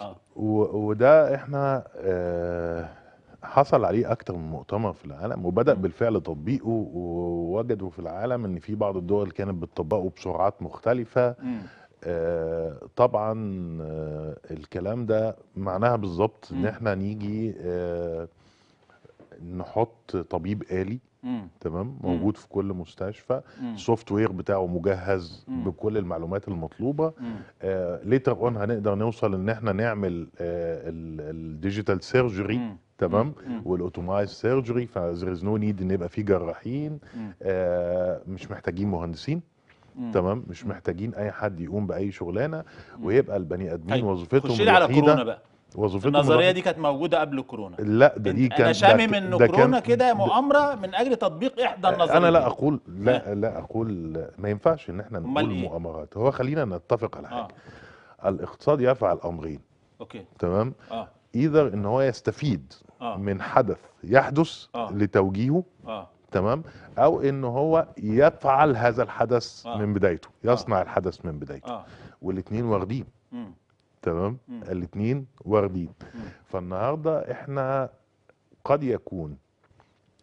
آه. وده احنا آه حصل عليه اكتر من مؤتمر في العالم وبدا بالفعل تطبيقه ووجدوا في العالم ان في بعض الدول كانت بتطبقه بسرعات مختلفه آه طبعا آه الكلام ده معناها بالظبط ان احنا نيجي آه نحط طبيب آلي مم. تمام موجود في كل مستشفى السوفت وير بتاعه مجهز مم. بكل المعلومات المطلوبه ليتر اون آه، هنقدر نوصل ان احنا نعمل آه الديجيتال سيرجري تمام والاوتومايز سيرجري فذيرز از نو نيد ان يبقى في جراحين آه مش محتاجين مهندسين تمام مش محتاجين اي حد يقوم باي شغلانه ويبقى البني ادمين طيب، وظيفتهم الوحيده على كورونا بقى وظيفته النظريه دي كانت موجوده قبل كورونا لا ده دي كان انا شامم ان كورونا كده مؤامره من اجل تطبيق احدى النظريات انا لا اقول لا لا اقول ما ينفعش ان احنا نقول إيه؟ مؤامرات هو خلينا نتفق على حاجه آه. الاقتصاد يفعل امرين اوكي تمام آه. اذا ان هو يستفيد آه. من حدث يحدث آه. لتوجيهه آه. تمام او ان هو يفعل هذا الحدث آه. من بدايته يصنع آه. الحدث من بدايته آه. والاثنين واخدين تمام الاثنين واخدين فالنهارده احنا قد يكون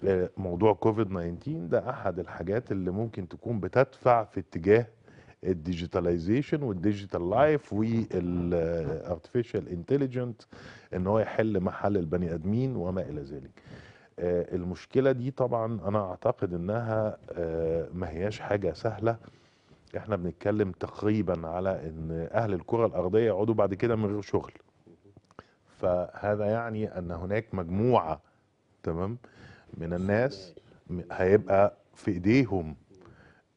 آه، موضوع كوفيد 19 ده احد الحاجات اللي ممكن تكون بتدفع في اتجاه الديجيتاليزيشن والديجيتال لايف والارتفيشال انتليجنت ان هو يحل محل البني ادمين وما الى ذلك آه، المشكله دي طبعا انا اعتقد انها آه، ما هياش حاجه سهله احنا بنتكلم تقريبا على ان اهل الكره الارضيه يقعدوا بعد كده من غير شغل فهذا يعني ان هناك مجموعه تمام من الناس هيبقى في ايديهم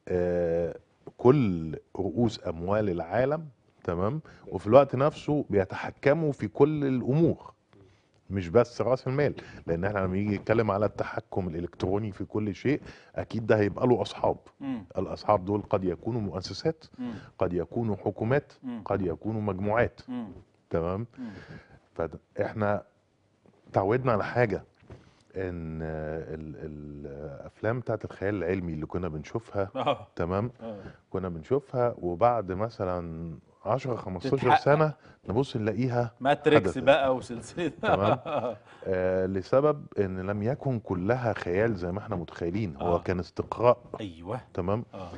آه كل رؤوس اموال العالم تمام وفي الوقت نفسه بيتحكموا في كل الامور مش بس راس المال لان احنا لما يجي يتكلم على التحكم الالكتروني في كل شيء اكيد ده هيبقى له اصحاب مم. الاصحاب دول قد يكونوا مؤسسات مم. قد يكونوا حكومات مم. قد يكونوا مجموعات مم. تمام فاحنا تعودنا على حاجه ان الافلام بتاعت الخيال العلمي اللي كنا بنشوفها آه. تمام آه. كنا بنشوفها وبعد مثلا 10 15 سنه نبص نلاقيها ماتريكس بقى وسلسله تمام آه لسبب ان لم يكن كلها خيال زي ما احنا متخيلين هو آه. كان استقراء ايوه تمام آه.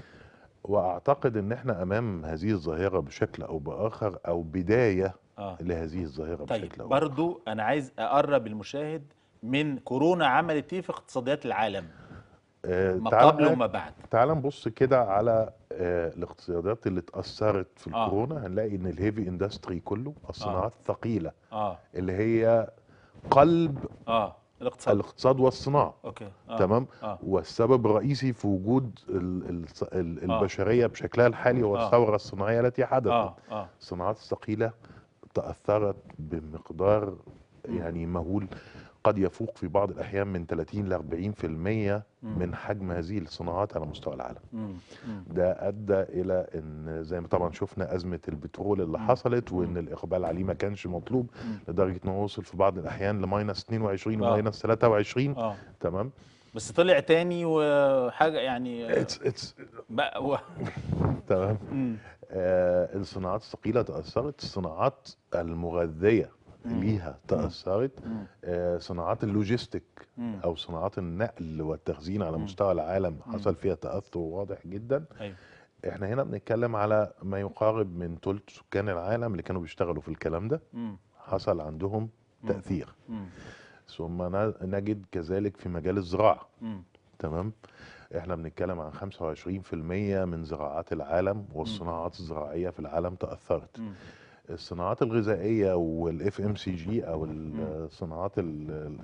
واعتقد ان احنا امام هذه الظاهره بشكل او باخر او بدايه آه. لهذه الظاهره طيب بشكل او باخر برضو انا عايز اقرب المشاهد من كورونا عملت ايه في اقتصاديات العالم آه، ما قبل وما بعد تعال نبص كده على آه، الاقتصادات اللي اتاثرت في آه. الكورونا هنلاقي ان الهيفي اندستري كله الصناعات آه. الثقيله آه. اللي هي قلب آه. الاقتصاد الاقتصاد والصناعه أوكي. آه. تمام آه. والسبب الرئيسي في وجود الـ آه. البشريه بشكلها الحالي هو الثوره آه. الصناعيه التي حدثت آه. آه. الصناعات الثقيله تاثرت بمقدار يعني مهول قد يفوق في بعض الأحيان من 30 ل 40% من حجم هذه الصناعات على مستوى العالم ده أدى إلى أن زي ما طبعا شفنا أزمة البترول اللي حصلت وأن الإقبال عليه ما كانش مطلوب لدرجة أنه وصل في بعض الأحيان لماينس 22 آه. وماينس 23 آه. تمام بس طلع تاني وحاجه يعني اتس اتس بقى تمام آه الصناعات الثقيله تاثرت الصناعات المغذيه بيها تاثرت آه، صناعات اللوجيستيك او صناعات النقل والتخزين على مستوى العالم حصل فيها تاثر واضح جدا أيوة. احنا هنا بنتكلم على ما يقارب من ثلث سكان العالم اللي كانوا بيشتغلوا في الكلام ده حصل عندهم تاثير ثم نجد كذلك في مجال الزراعه تمام احنا بنتكلم عن 25% من زراعات العالم والصناعات الزراعيه في العالم تاثرت الصناعات الغذائيه والاف ام سي جي او الصناعات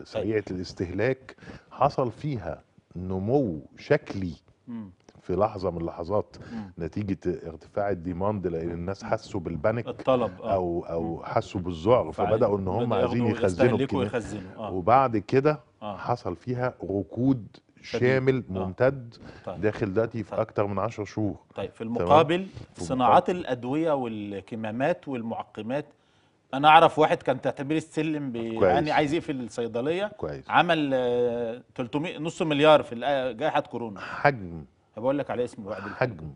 سريعه الاستهلاك حصل فيها نمو شكلي في لحظه من اللحظات نتيجه ارتفاع الديماند لان الناس حسوا بالبانيك الطلب آه. او او حسوا بالذعر فبداوا ان هم عايزين يخزنوا, يخزنوا آه. وبعد كده آه. حصل فيها ركود شامل آه. ممتد طيب. داخل دلوقتي في طيب. من 10 شهور طيب في المقابل صناعات الادويه والكمامات والمعقمات انا اعرف واحد كان تعتبر السلم يعني عايز يقفل الصيدليه كويس. عمل 300 آه، نص مليار في آه، جائحه كورونا حجم بقول لك على اسمه بعد حجم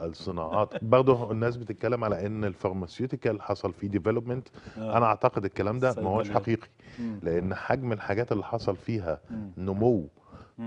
الصناعات برضه الناس بتتكلم على ان الفارماسيوتيكال حصل فيه ديفلوبمنت آه. انا اعتقد الكلام ده ما هوش حقيقي لان حجم الحاجات اللي حصل فيها نمو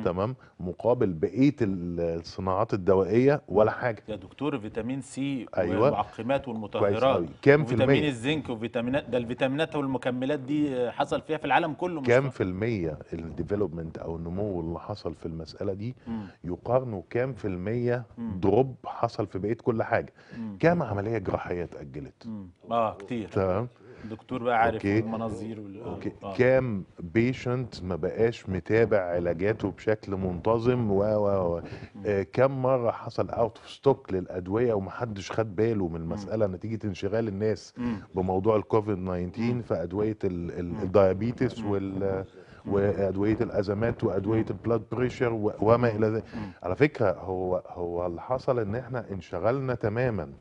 تمام مقابل بقيه الصناعات الدوائيه ولا حاجه يا دكتور فيتامين سي أيوة. والمعقمات والمطهرات كام في المية الزنك وفيتامينات ده الفيتامينات والمكملات دي حصل فيها في العالم كله كام في المية الديفلوبمنت او النمو اللي حصل في المساله دي يقارنوا كام في المية دروب حصل في بقيه كل حاجه كام عمليه جراحيه اتاجلت اه كتير تمام دكتور بقى عارف أوكي. المناظير وال... أوكي. آه. كام بيشنت ما بقاش متابع علاجاته بشكل منتظم و و و آه، كم مره حصل اوت اوف ستوك للادويه ومحدش خد باله من المساله نتيجه انشغال الناس بموضوع الكوفيد 19 في ادويه وال وادويه الازمات وادويه البلاد بريشر وما الى ذلك على فكره هو هو اللي حصل ان احنا انشغلنا تماما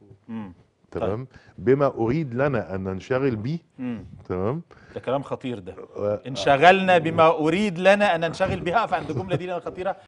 تمام طيب. بما اريد لنا ان ننشغل به تمام ده كلام خطير ده انشغلنا بما اريد لنا ان ننشغل بها فعند الجمله دي خطيره